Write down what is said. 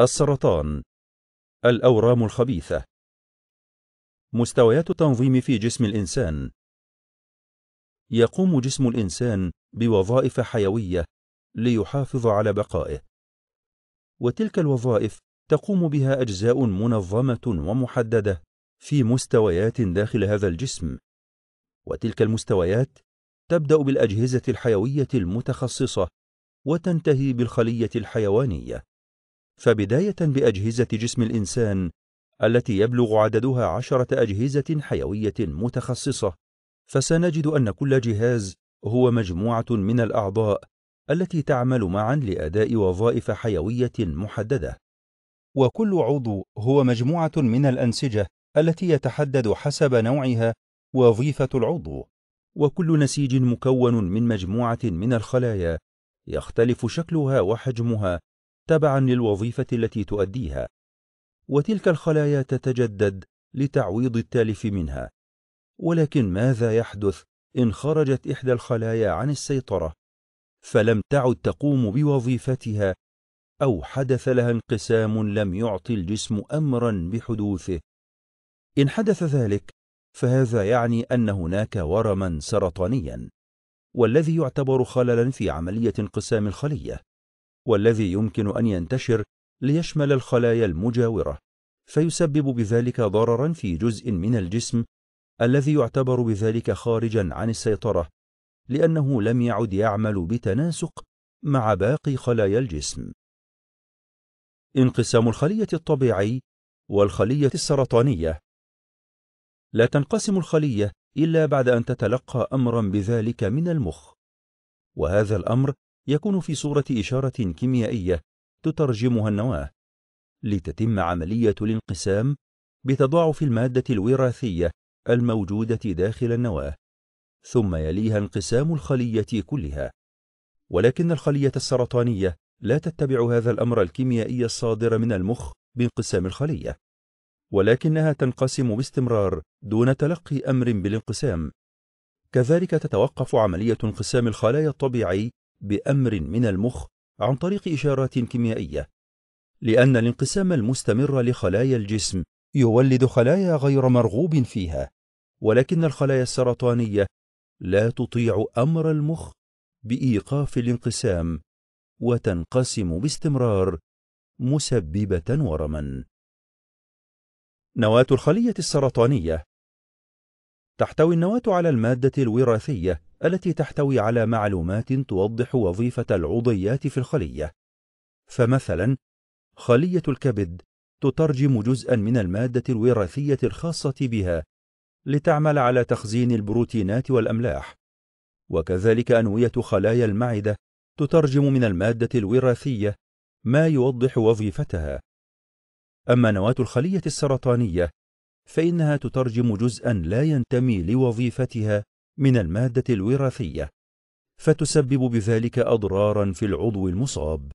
السرطان الأورام الخبيثة مستويات التنظيم في جسم الإنسان يقوم جسم الإنسان بوظائف حيوية ليحافظ على بقائه وتلك الوظائف تقوم بها أجزاء منظمة ومحددة في مستويات داخل هذا الجسم وتلك المستويات تبدأ بالأجهزة الحيوية المتخصصة وتنتهي بالخلية الحيوانية فبداية بأجهزة جسم الإنسان التي يبلغ عددها عشرة أجهزة حيوية متخصصة فسنجد أن كل جهاز هو مجموعة من الأعضاء التي تعمل معا لأداء وظائف حيوية محددة وكل عضو هو مجموعة من الأنسجة التي يتحدد حسب نوعها وظيفة العضو وكل نسيج مكون من مجموعة من الخلايا يختلف شكلها وحجمها تبعا للوظيفة التي تؤديها وتلك الخلايا تتجدد لتعويض التالف منها ولكن ماذا يحدث إن خرجت إحدى الخلايا عن السيطرة فلم تعد تقوم بوظيفتها أو حدث لها انقسام لم يعطي الجسم أمرا بحدوثه إن حدث ذلك فهذا يعني أن هناك ورما سرطانيا والذي يعتبر خللا في عملية انقسام الخلية والذي يمكن أن ينتشر ليشمل الخلايا المجاورة فيسبب بذلك ضررا في جزء من الجسم الذي يعتبر بذلك خارجا عن السيطرة لأنه لم يعد يعمل بتناسق مع باقي خلايا الجسم انقسام الخلية الطبيعي والخلية السرطانية لا تنقسم الخلية إلا بعد أن تتلقى أمرا بذلك من المخ وهذا الأمر يكون في صورة إشارة كيميائية تترجمها النواة لتتم عملية الانقسام بتضاعف المادة الوراثية الموجودة داخل النواة ثم يليها انقسام الخلية كلها ولكن الخلية السرطانية لا تتبع هذا الأمر الكيميائي الصادر من المخ بانقسام الخلية ولكنها تنقسم باستمرار دون تلقي أمر بالانقسام كذلك تتوقف عملية انقسام الخلايا الطبيعي بأمر من المخ عن طريق إشارات كيميائية لأن الانقسام المستمر لخلايا الجسم يولد خلايا غير مرغوب فيها ولكن الخلايا السرطانية لا تطيع أمر المخ بإيقاف الانقسام وتنقسم باستمرار مسببة ورما نواة الخلية السرطانية تحتوي النواة على المادة الوراثية التي تحتوي على معلومات توضح وظيفة العضيات في الخلية فمثلا خلية الكبد تترجم جزءا من المادة الوراثية الخاصة بها لتعمل على تخزين البروتينات والأملاح وكذلك أنوية خلايا المعدة تترجم من المادة الوراثية ما يوضح وظيفتها أما نواة الخلية السرطانية فإنها تترجم جزءا لا ينتمي لوظيفتها من المادة الوراثية فتسبب بذلك أضرارا في العضو المصاب